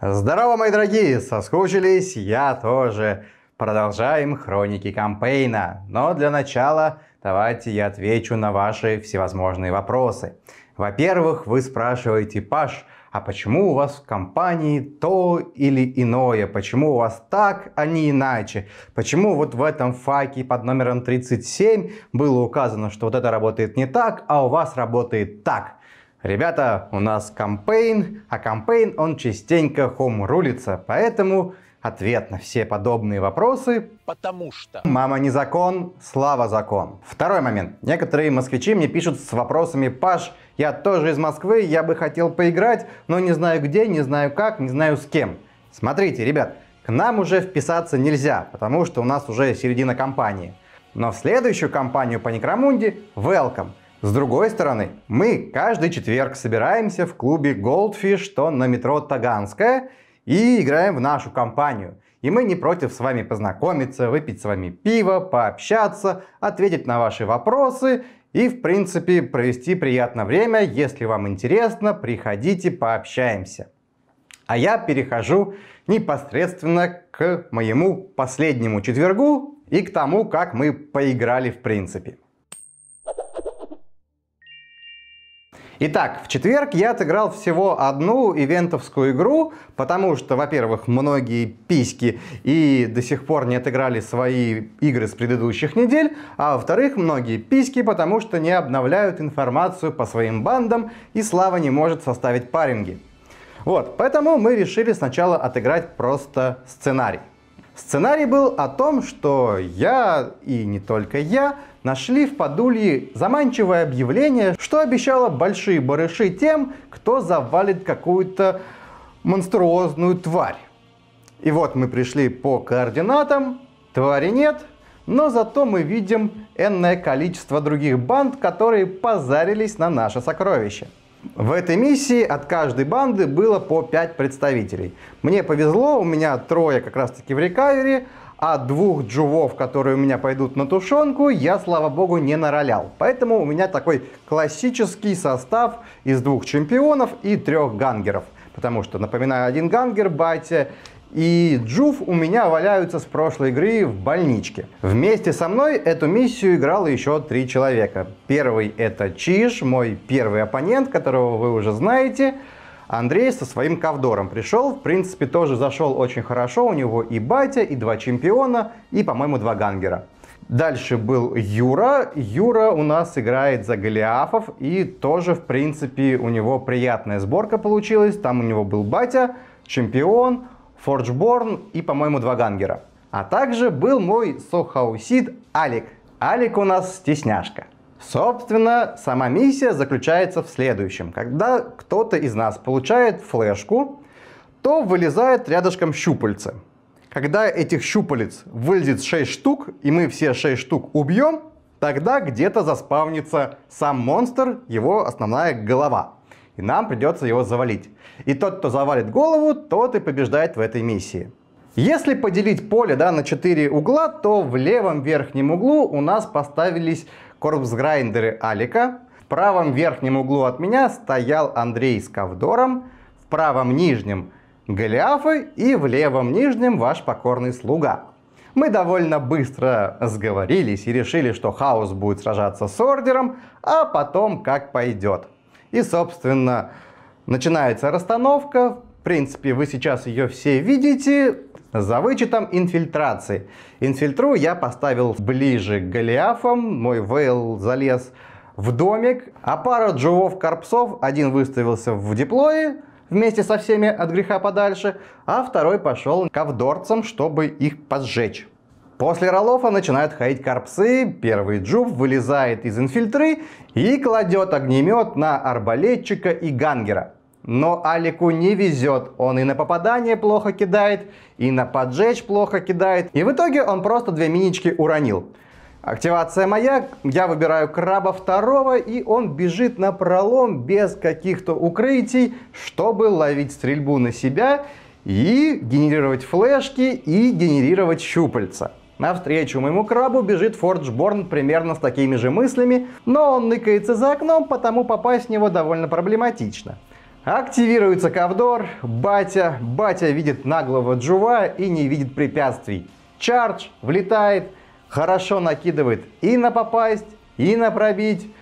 Здорово, мои дорогие! Соскучились? Я тоже. Продолжаем хроники кампейна. Но для начала давайте я отвечу на ваши всевозможные вопросы. Во-первых, вы спрашиваете, Паш, а почему у вас в компании то или иное? Почему у вас так, а не иначе? Почему вот в этом факе под номером 37 было указано, что вот это работает не так, а у вас работает так? Ребята, у нас кампейн, а кампейн он частенько хом-рулится, поэтому ответ на все подобные вопросы потому что. Мама не закон, слава закон. Второй момент. Некоторые москвичи мне пишут с вопросами «Паш, я тоже из Москвы, я бы хотел поиграть, но не знаю где, не знаю как, не знаю с кем». Смотрите, ребят, к нам уже вписаться нельзя, потому что у нас уже середина кампании. Но в следующую кампанию по Некромунде – welcome. С другой стороны, мы каждый четверг собираемся в клубе Goldfish, что на метро Таганская, и играем в нашу компанию. И мы не против с вами познакомиться, выпить с вами пиво, пообщаться, ответить на ваши вопросы и, в принципе, провести приятное время. Если вам интересно, приходите, пообщаемся. А я перехожу непосредственно к моему последнему четвергу и к тому, как мы поиграли в принципе. Итак, в четверг я отыграл всего одну ивентовскую игру, потому что, во-первых, многие письки и до сих пор не отыграли свои игры с предыдущих недель, а во-вторых, многие письки, потому что не обновляют информацию по своим бандам и Слава не может составить паринги. Вот, поэтому мы решили сначала отыграть просто сценарий. Сценарий был о том, что я, и не только я, нашли в Подулье заманчивое объявление, что обещало большие барыши тем, кто завалит какую-то монструозную тварь. И вот мы пришли по координатам, твари нет, но зато мы видим энное количество других банд, которые позарились на наше сокровище. В этой миссии от каждой банды было по 5 представителей. Мне повезло, у меня трое как раз таки в рекавере, а двух джувов, которые у меня пойдут на тушенку, я, слава богу, не наролял. Поэтому у меня такой классический состав из двух чемпионов и трех гангеров. Потому что, напоминаю, один гангер, батя и Джуф у меня валяются с прошлой игры в больничке. Вместе со мной эту миссию играло еще три человека. Первый это Чиж, мой первый оппонент, которого вы уже знаете. Андрей со своим ковдором пришел, в принципе, тоже зашел очень хорошо. У него и батя, и два чемпиона, и, по-моему, два гангера. Дальше был Юра. Юра у нас играет за Голиафов, и тоже, в принципе, у него приятная сборка получилась. Там у него был батя, чемпион, Forgeborn и, по-моему, два гангера. А также был мой сохаусид Алик. Алик у нас стесняшка. Собственно, сама миссия заключается в следующем. Когда кто-то из нас получает флешку, то вылезает рядышком щупальцы. Когда этих щупалец вылезет 6 штук, и мы все 6 штук убьем, тогда где-то заспавнится сам монстр, его основная голова и нам придется его завалить. И тот, кто завалит голову, тот и побеждает в этой миссии. Если поделить поле да, на 4 угла, то в левом верхнем углу у нас поставились корпсграйндеры Алика. В правом верхнем углу от меня стоял Андрей с Ковдором, в правом нижнем Голиафы и в левом нижнем ваш покорный слуга. Мы довольно быстро сговорились и решили, что Хаос будет сражаться с Ордером, а потом как пойдет. И, собственно, начинается расстановка. В принципе, вы сейчас ее все видите за вычетом инфильтрации. Инфильтру я поставил ближе к Голиафам, мой вейл залез в домик, а пара джувов-карпсов, один выставился в диплое вместе со всеми от греха подальше, а второй пошел к авдорцам, чтобы их поджечь. После Ролофа начинают ходить корпсы, первый джуб вылезает из инфильтры и кладет огнемет на арбалетчика и гангера. Но Алику не везет, он и на попадание плохо кидает, и на поджечь плохо кидает, и в итоге он просто две минички уронил. Активация моя, я выбираю краба второго, и он бежит на пролом без каких-то укрытий, чтобы ловить стрельбу на себя и генерировать флешки и генерировать щупальца. Навстречу моему крабу бежит Форджборн примерно с такими же мыслями, но он ныкается за окном, потому попасть в него довольно проблематично. Активируется ковдор, батя, батя видит наглого джува и не видит препятствий. Чардж влетает, хорошо накидывает и на попасть, и на пробить.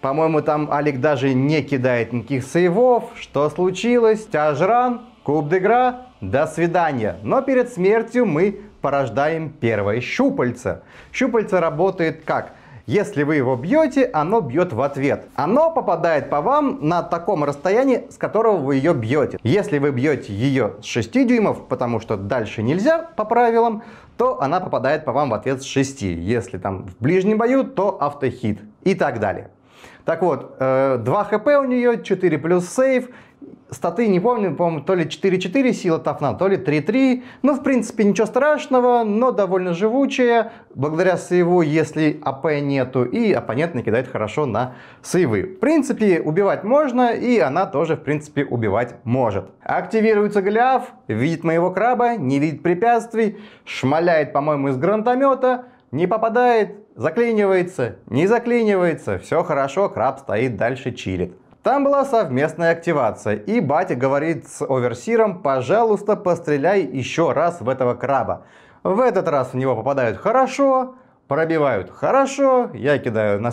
По-моему, там Алик даже не кидает никаких сейвов. Что случилось? Тяжран, куб дегра, до свидания. Но перед смертью мы порождаем первое щупальце. Щупальце работает как? Если вы его бьете, оно бьет в ответ. Оно попадает по вам на таком расстоянии, с которого вы ее бьете. Если вы бьете ее с 6 дюймов, потому что дальше нельзя по правилам, то она попадает по вам в ответ с 6. Если там в ближнем бою, то автохит и так далее. Так вот, 2 э, хп у нее, 4 плюс сейв статы, не помню, помню то ли 4-4 сила Тафна, то ли 3-3. Ну, в принципе, ничего страшного, но довольно живучая, благодаря сейву, если АП нету, и оппонент накидает хорошо на сейвы. В принципе, убивать можно, и она тоже, в принципе, убивать может. Активируется Голиаф, видит моего краба, не видит препятствий, шмаляет, по-моему, из гранатомета, не попадает, заклинивается, не заклинивается, все хорошо, краб стоит дальше чилит. Там была совместная активация, и батя говорит с оверсиром, пожалуйста, постреляй еще раз в этого краба. В этот раз в него попадают хорошо, пробивают хорошо, я кидаю на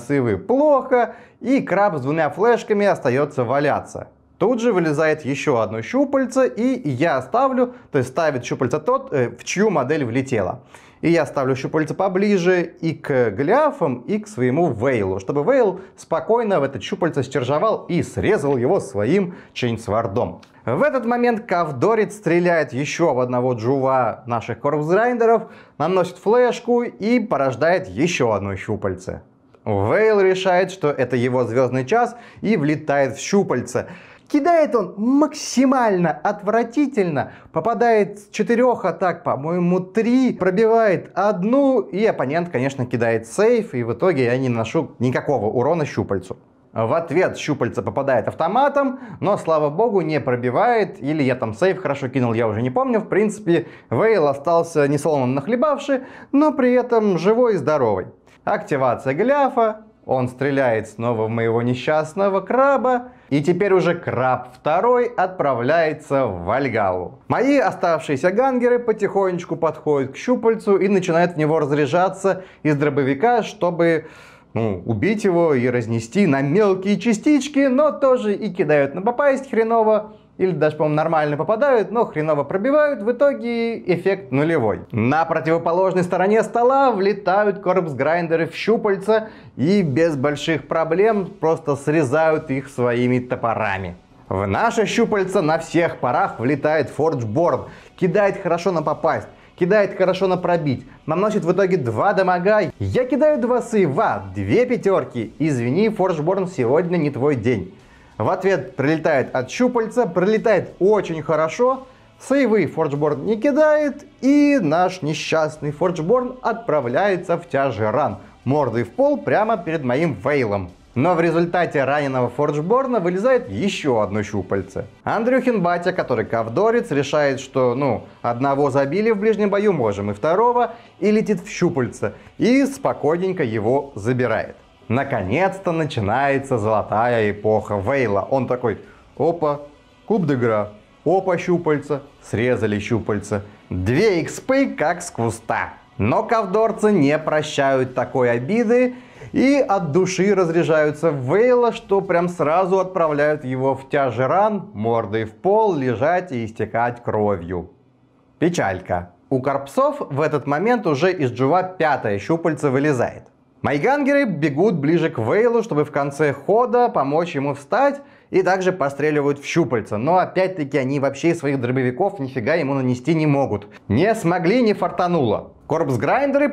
плохо, и краб с двумя флешками остается валяться. Тут же вылезает еще одно щупальце, и я ставлю, то есть ставит щупальца тот, э, в чью модель влетело. И я ставлю щупальца поближе и к гляфам, и к своему Вейлу, чтобы Вейл спокойно в этот щупальце стержевал и срезал его своим чейнсвардом. В этот момент Кавдорит стреляет еще в одного джува наших корпсграйндеров, наносит флешку и порождает еще одно щупальце. Вейл решает, что это его звездный час и влетает в щупальце. Кидает он максимально отвратительно. Попадает с четырех атак, по-моему, три. Пробивает одну. И оппонент, конечно, кидает сейф. И в итоге я не наношу никакого урона щупальцу. В ответ щупальца попадает автоматом, но, слава богу, не пробивает. Или я там сейф хорошо кинул, я уже не помню. В принципе, Вейл остался не солоном нахлебавший, но при этом живой и здоровый. Активация гляфа Он стреляет снова в моего несчастного краба. И теперь уже Краб второй отправляется в Вальгалу. Мои оставшиеся гангеры потихонечку подходят к щупальцу и начинают в него разряжаться из дробовика, чтобы ну, убить его и разнести на мелкие частички, но тоже и кидают на попасть хреново или даже, по-моему, нормально попадают, но хреново пробивают, в итоге эффект нулевой. На противоположной стороне стола влетают корпс-грайндеры в щупальца и без больших проблем просто срезают их своими топорами. В наше щупальце на всех парах влетает форджборд, кидает хорошо на попасть, кидает хорошо на пробить, наносит в итоге два дамага. Я кидаю два сейва, две пятерки. Извини, Форджборн, сегодня не твой день. В ответ прилетает от щупальца, прилетает очень хорошо, сейвы Форджборн не кидает, и наш несчастный Форджборн отправляется в тяжий ран, мордой в пол прямо перед моим вейлом. Но в результате раненого Форджборна вылезает еще одно щупальце. Андрюхин батя, который ковдорец, решает, что, ну, одного забили в ближнем бою, можем и второго, и летит в щупальце, и спокойненько его забирает. Наконец-то начинается золотая эпоха Вейла. Он такой, опа, куб дегра, опа, щупальца, срезали щупальца. Две экспы как с куста. Но ковдорцы не прощают такой обиды и от души разряжаются в Вейла, что прям сразу отправляют его в тяжи ран, мордой в пол, лежать и истекать кровью. Печалька. У корпсов в этот момент уже из джува пятое щупальце вылезает. Мои бегут ближе к Вейлу, чтобы в конце хода помочь ему встать, и также постреливают в щупальца. Но опять-таки они вообще своих дробовиков нифига ему нанести не могут. Не смогли, не фартануло. корпс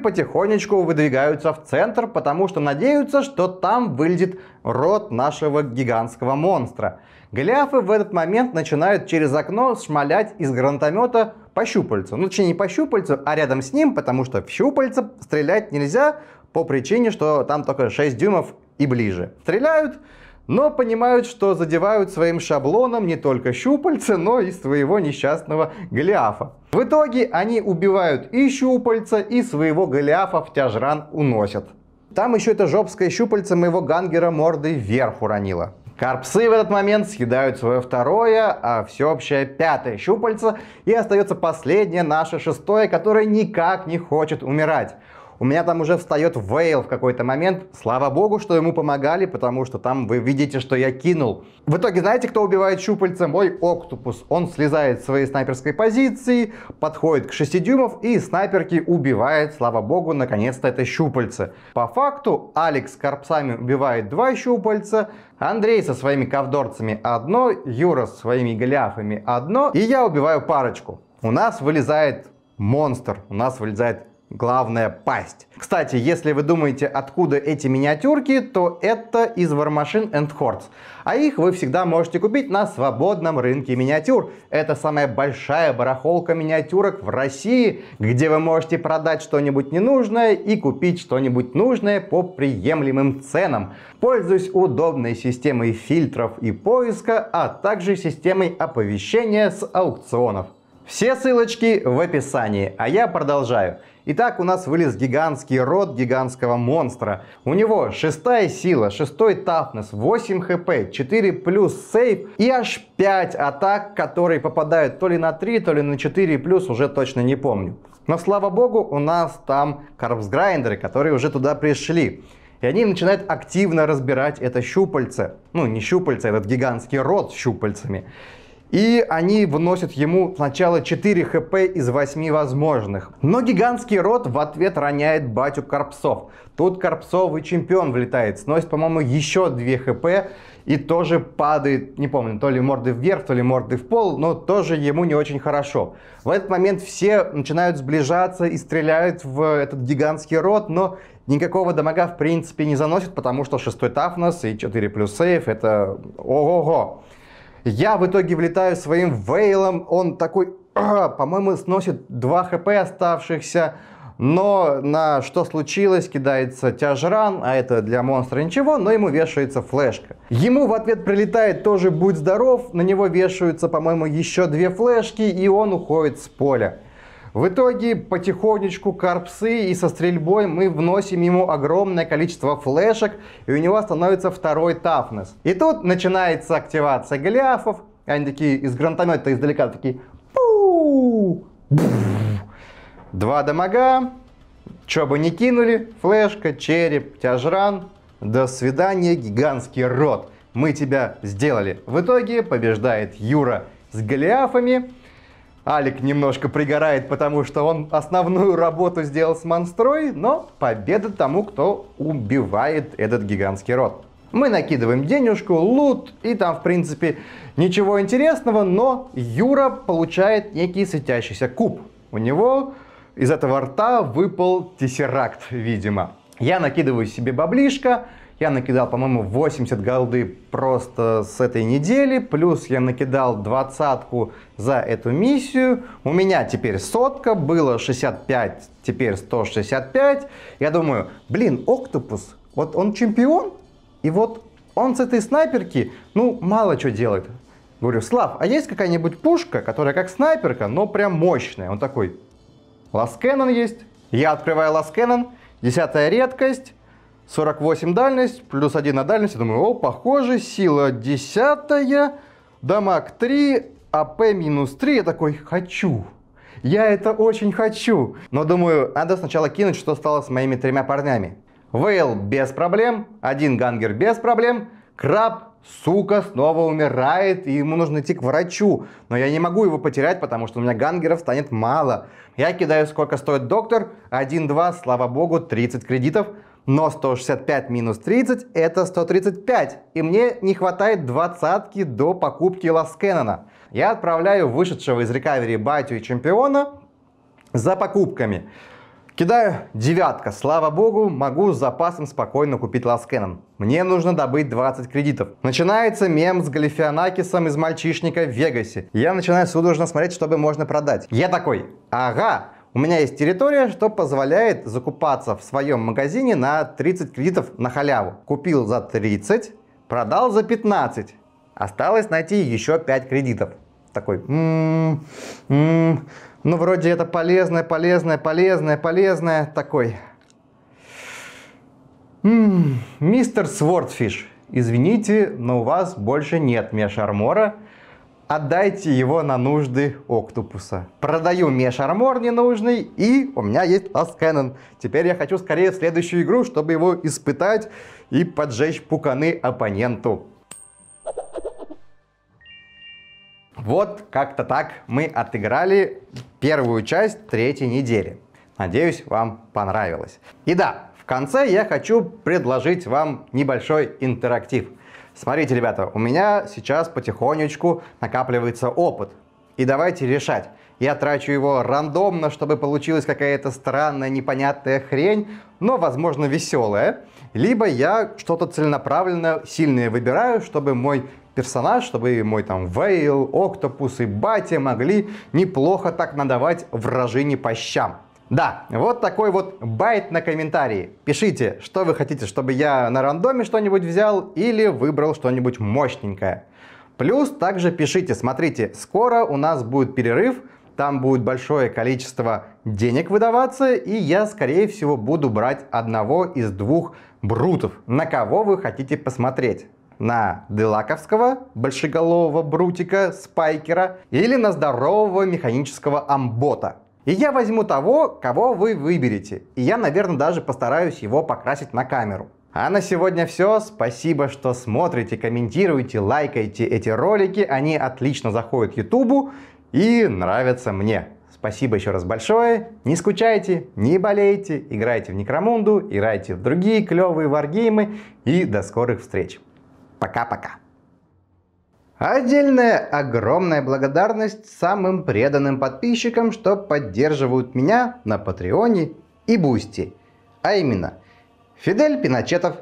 потихонечку выдвигаются в центр, потому что надеются, что там вылезет рот нашего гигантского монстра. Голиафы в этот момент начинают через окно шмалять из гранатомета по щупальцу. Ну, точнее, не по щупальцу, а рядом с ним, потому что в щупальце стрелять нельзя, по причине, что там только 6 дюймов и ближе. Стреляют, но понимают, что задевают своим шаблоном не только щупальца, но и своего несчастного Голиафа. В итоге они убивают и щупальца, и своего Голиафа в тяжран уносят. Там еще это жопское щупальце моего гангера мордой вверх уронило. Карпсы в этот момент съедают свое второе, а всеобщее пятое щупальце, и остается последнее наше шестое, которое никак не хочет умирать. У меня там уже встает Вейл в какой-то момент. Слава богу, что ему помогали, потому что там вы видите, что я кинул. В итоге, знаете, кто убивает щупальца? Мой Октопус. Он слезает с своей снайперской позиции, подходит к 6 дюймов и снайперки убивает, слава богу, наконец-то это щупальце. По факту, Алекс корпсами убивает два щупальца, Андрей со своими ковдорцами одно, Юра со своими голиафами одно, и я убиваю парочку. У нас вылезает монстр, у нас вылезает главная пасть. Кстати, если вы думаете, откуда эти миниатюрки, то это из War Machine and Hordes. А их вы всегда можете купить на свободном рынке миниатюр. Это самая большая барахолка миниатюрок в России, где вы можете продать что-нибудь ненужное и купить что-нибудь нужное по приемлемым ценам. Пользуясь удобной системой фильтров и поиска, а также системой оповещения с аукционов. Все ссылочки в описании, а я продолжаю. Итак, у нас вылез гигантский рот гигантского монстра. У него шестая сила, шестой тафнес, 8 хп, 4 плюс сейф и аж 5 атак, которые попадают то ли на 3, то ли на 4 плюс, уже точно не помню. Но слава богу, у нас там карпсграйндеры, которые уже туда пришли. И они начинают активно разбирать это щупальце. Ну, не щупальце, этот гигантский рот с щупальцами и они вносят ему сначала 4 хп из 8 возможных. Но гигантский рот в ответ роняет батю Карпсов. Тут Карпсовый чемпион влетает, сносит, по-моему, еще 2 хп и тоже падает, не помню, то ли морды вверх, то ли морды в пол, но тоже ему не очень хорошо. В этот момент все начинают сближаться и стреляют в этот гигантский рот, но никакого дамага в принципе не заносит, потому что шестой Тафнос и 4 плюс сейф это ого-го. Я в итоге влетаю своим вейлом, он такой, «А, по-моему, сносит 2 хп оставшихся. Но на что случилось, кидается тяжран, а это для монстра ничего, но ему вешается флешка. Ему в ответ прилетает тоже «Будь здоров», на него вешаются, по-моему, еще две флешки, и он уходит с поля. В итоге потихонечку карпсы и со стрельбой мы вносим ему огромное количество флешек, и у него становится второй тафнес. И тут начинается активация голиафов, они такие из гранатомета издалека такие пу Два дамага, чё бы не кинули, флешка, череп, тяжран. До свидания, гигантский рот. Мы тебя сделали. В итоге побеждает Юра с голиафами. Алик немножко пригорает, потому что он основную работу сделал с Монстрой, но победа тому, кто убивает этот гигантский рот. Мы накидываем денежку, лут, и там, в принципе, ничего интересного, но Юра получает некий светящийся куб. У него из этого рта выпал тессеракт, видимо. Я накидываю себе баблишко, я накидал, по-моему, 80 голды просто с этой недели, плюс я накидал двадцатку за эту миссию. У меня теперь сотка, было 65, теперь 165. Я думаю, блин, Октопус, вот он чемпион, и вот он с этой снайперки, ну, мало что делает. Говорю, Слав, а есть какая-нибудь пушка, которая как снайперка, но прям мощная? Он такой, Ласкеннон есть. Я открываю Ласкеннон, десятая редкость, 48 дальность, плюс 1 на дальность. Я думаю, о, похоже, сила 10, дамаг 3, АП минус 3. Я такой, хочу. Я это очень хочу. Но думаю, надо сначала кинуть, что стало с моими тремя парнями. Вейл без проблем, один гангер без проблем, краб сука, снова умирает, и ему нужно идти к врачу. Но я не могу его потерять, потому что у меня гангеров станет мало. Я кидаю, сколько стоит доктор, 1-2, слава богу, 30 кредитов но 165 минус 30 это 135, и мне не хватает двадцатки до покупки Ласкеннона. Я отправляю вышедшего из рекавери Батю и Чемпиона за покупками. Кидаю девятка. Слава богу, могу с запасом спокойно купить Ласкенон. Мне нужно добыть 20 кредитов. Начинается мем с Галифианакисом из «Мальчишника» в Вегасе. Я начинаю судорожно смотреть, чтобы можно продать. Я такой, ага, у меня есть территория, что позволяет закупаться в своем магазине на 30 кредитов на халяву. Купил за 30, продал за 15. Осталось найти еще 5 кредитов. Такой, м-м, м м-м, ну вроде это полезное, полезное, полезное, полезное. Такой, м-м, мистер Свордфиш, извините, но у вас больше нет мешармора. армора Отдайте его на нужды Октопуса. Продаю меш-армор ненужный, и у меня есть Last Cannon. Теперь я хочу скорее в следующую игру, чтобы его испытать и поджечь пуканы оппоненту. Вот как-то так мы отыграли первую часть третьей недели. Надеюсь, вам понравилось. И да, в конце я хочу предложить вам небольшой интерактив – Смотрите, ребята, у меня сейчас потихонечку накапливается опыт. И давайте решать. Я трачу его рандомно, чтобы получилась какая-то странная, непонятная хрень, но, возможно, веселая. Либо я что-то целенаправленно сильное выбираю, чтобы мой персонаж, чтобы мой там Вейл, Октопус и Бати могли неплохо так надавать вражине по щам. Да, вот такой вот байт на комментарии. Пишите, что вы хотите, чтобы я на рандоме что-нибудь взял или выбрал что-нибудь мощненькое. Плюс также пишите, смотрите, скоро у нас будет перерыв, там будет большое количество денег выдаваться, и я, скорее всего, буду брать одного из двух брутов. На кого вы хотите посмотреть? На Делаковского, большеголового брутика, спайкера или на здорового механического амбота? И я возьму того, кого вы выберете. И я, наверное, даже постараюсь его покрасить на камеру. А на сегодня все. Спасибо, что смотрите, комментируете, лайкаете эти ролики. Они отлично заходят Ютубу и нравятся мне. Спасибо еще раз большое. Не скучайте, не болейте, играйте в Некромунду, играйте в другие клевые варгеймы и до скорых встреч. Пока-пока. Отдельная огромная благодарность самым преданным подписчикам, что поддерживают меня на Патреоне и Бусти. А именно, Фидель Пиночетов,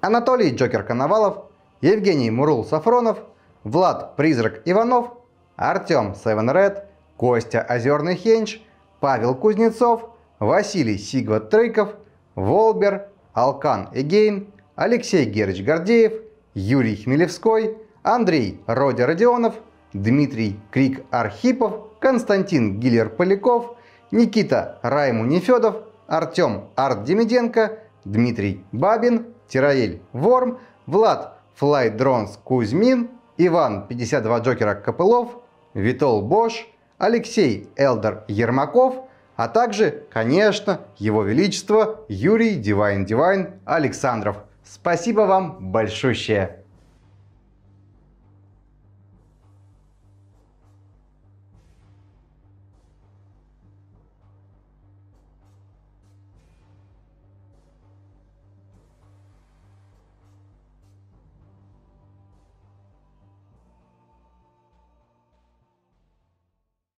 Анатолий Джокер Коновалов, Евгений Мурул Сафронов, Влад Призрак Иванов, Артем Севен Ред, Костя Озерный Хенч, Павел Кузнецов, Василий Сигват Трыков, Волбер, Алкан Эгейн, Алексей Герыч Гордеев, Юрий Хмелевской – Андрей Родя Родионов, Дмитрий Крик Архипов, Константин Гиллер Поляков, Никита Райму Нефедов, Артем Арт Демиденко, Дмитрий Бабин, Тираэль Ворм, Влад Флай Дронс Кузьмин, Иван 52 Джокера Копылов, Витол Бош, Алексей Элдер Ермаков, а также, конечно, Его Величество Юрий Дивайн Дивайн Александров. Спасибо вам большущее!